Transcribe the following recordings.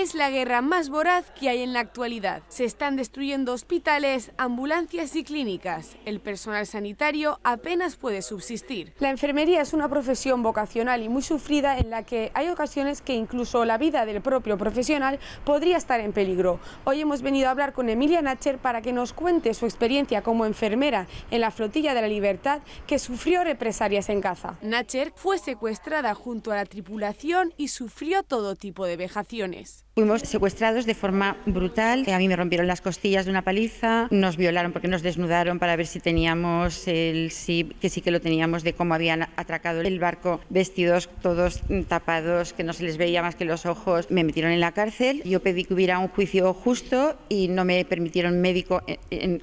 es la guerra más voraz que hay en la actualidad. Se están destruyendo hospitales, ambulancias y clínicas. El personal sanitario apenas puede subsistir. La enfermería es una profesión vocacional y muy sufrida en la que hay ocasiones que incluso la vida del propio profesional podría estar en peligro. Hoy hemos venido a hablar con Emilia Nacher para que nos cuente su experiencia como enfermera en la flotilla de la libertad que sufrió represalias en caza. Nacher fue secuestrada junto a la tripulación y sufrió todo tipo de vejaciones. Fuimos secuestrados de forma brutal. A mí me rompieron las costillas de una paliza, nos violaron porque nos desnudaron para ver si teníamos el sí, que sí que lo teníamos, de cómo habían atracado el barco vestidos todos tapados, que no se les veía más que los ojos. Me metieron en la cárcel. Yo pedí que hubiera un juicio justo y no me permitieron médico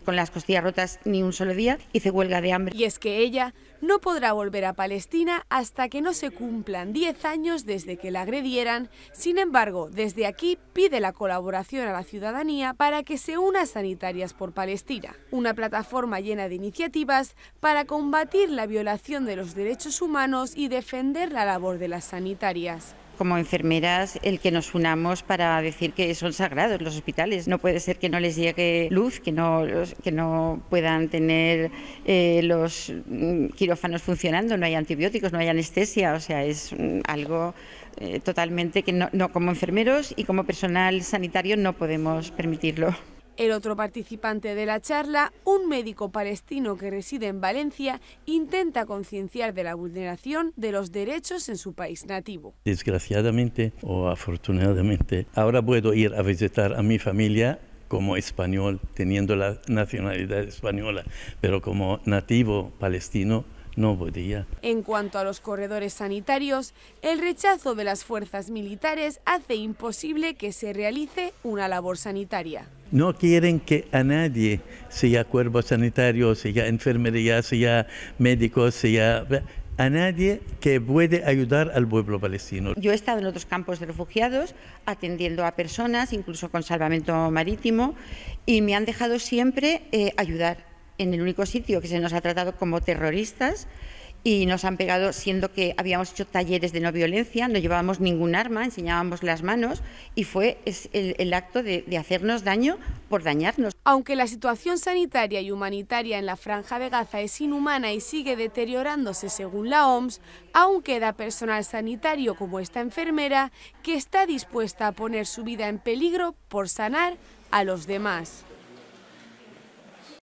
con las costillas rotas ni un solo día. Hice huelga de hambre. Y es que ella no podrá volver a Palestina hasta que no se cumplan 10 años desde que la agredieran. Sin embargo, desde aquí pide la colaboración a la ciudadanía para que se una Sanitarias por Palestina, una plataforma llena de iniciativas para combatir la violación de los derechos humanos y defender la labor de las sanitarias como enfermeras el que nos unamos para decir que son sagrados los hospitales. No puede ser que no les llegue luz, que no, que no puedan tener eh, los mm, quirófanos funcionando, no hay antibióticos, no hay anestesia, o sea, es mm, algo eh, totalmente que no, no como enfermeros y como personal sanitario no podemos permitirlo. El otro participante de la charla, un médico palestino que reside en Valencia, intenta concienciar de la vulneración de los derechos en su país nativo. Desgraciadamente o afortunadamente, ahora puedo ir a visitar a mi familia como español, teniendo la nacionalidad española, pero como nativo palestino no podía. En cuanto a los corredores sanitarios, el rechazo de las fuerzas militares hace imposible que se realice una labor sanitaria no quieren que a nadie, sea cuerpo sanitario, sea enfermería, sea médico, sea a nadie que puede ayudar al pueblo palestino. Yo he estado en otros campos de refugiados atendiendo a personas, incluso con salvamento marítimo, y me han dejado siempre eh, ayudar en el único sitio que se nos ha tratado como terroristas y nos han pegado siendo que habíamos hecho talleres de no violencia, no llevábamos ningún arma, enseñábamos las manos y fue el, acto de, hacernos daño por dañarnos. Aunque la situación sanitaria y humanitaria en la franja de Gaza es inhumana y sigue deteriorándose según la OMS, aún queda personal sanitario como esta enfermera que está dispuesta a poner su vida en peligro por sanar a los demás.